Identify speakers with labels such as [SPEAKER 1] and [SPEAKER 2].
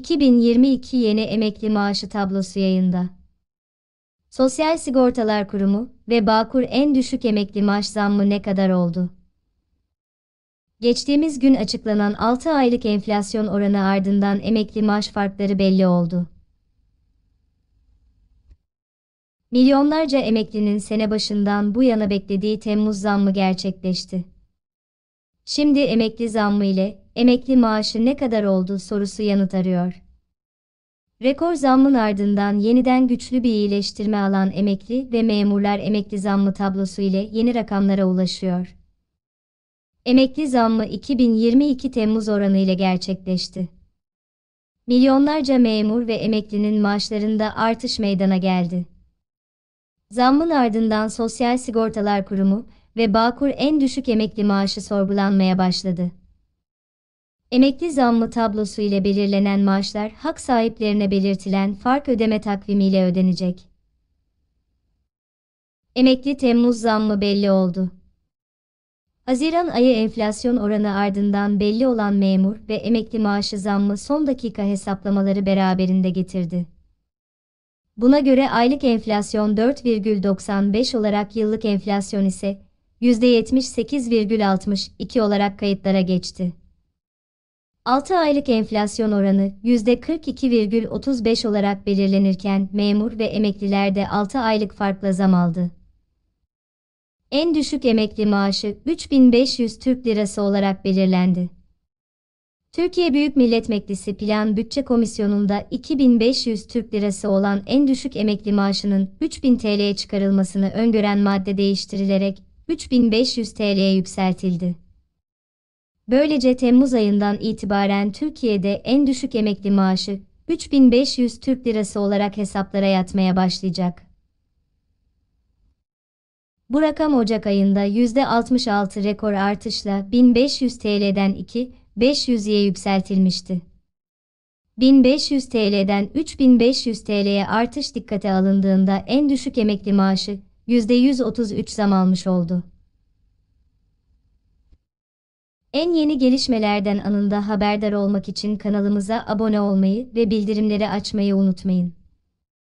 [SPEAKER 1] 2022 yeni emekli maaşı tablosu yayında. Sosyal Sigortalar Kurumu ve Bağkur en düşük emekli maaş zammı ne kadar oldu? Geçtiğimiz gün açıklanan 6 aylık enflasyon oranı ardından emekli maaş farkları belli oldu. Milyonlarca emeklinin sene başından bu yana beklediği Temmuz zammı gerçekleşti. Şimdi emekli zammı ile emekli maaşı ne kadar oldu sorusu yanıt arıyor. Rekor zammın ardından yeniden güçlü bir iyileştirme alan emekli ve memurlar emekli zammı tablosu ile yeni rakamlara ulaşıyor. Emekli zammı 2022 Temmuz oranı ile gerçekleşti. Milyonlarca memur ve emeklinin maaşlarında artış meydana geldi. Zammın ardından Sosyal Sigortalar Kurumu, ve Bağkur en düşük emekli maaşı sorgulanmaya başladı. Emekli zammı tablosu ile belirlenen maaşlar hak sahiplerine belirtilen fark ödeme takvimiyle ödenecek. Emekli Temmuz zammı belli oldu. Haziran ayı enflasyon oranı ardından belli olan memur ve emekli maaşı zammı son dakika hesaplamaları beraberinde getirdi. Buna göre aylık enflasyon 4,95 olarak yıllık enflasyon ise %78,62 olarak kayıtlara geçti. 6 aylık enflasyon oranı %42,35 olarak belirlenirken memur ve emekliler de 6 aylık farkla zam aldı. En düşük emekli maaşı 3500 Türk Lirası olarak belirlendi. Türkiye Büyük Millet Meclisi Plan Bütçe Komisyonu'nda 2500 Türk Lirası olan en düşük emekli maaşının 3000 TL'ye çıkarılmasını öngören madde değiştirilerek 3500 TL'ye yükseltildi. Böylece Temmuz ayından itibaren Türkiye'de en düşük emekli maaşı 3500 Türk Lirası olarak hesaplara yatmaya başlayacak. Bu rakam Ocak ayında %66 rekor artışla 1500 TL'den 2500'ye yükseltilmişti. 1500 TL'den 3500 TL'ye artış dikkate alındığında en düşük emekli maaşı %133 zam almış oldu. En yeni gelişmelerden anında haberdar olmak için kanalımıza abone olmayı ve bildirimleri açmayı unutmayın.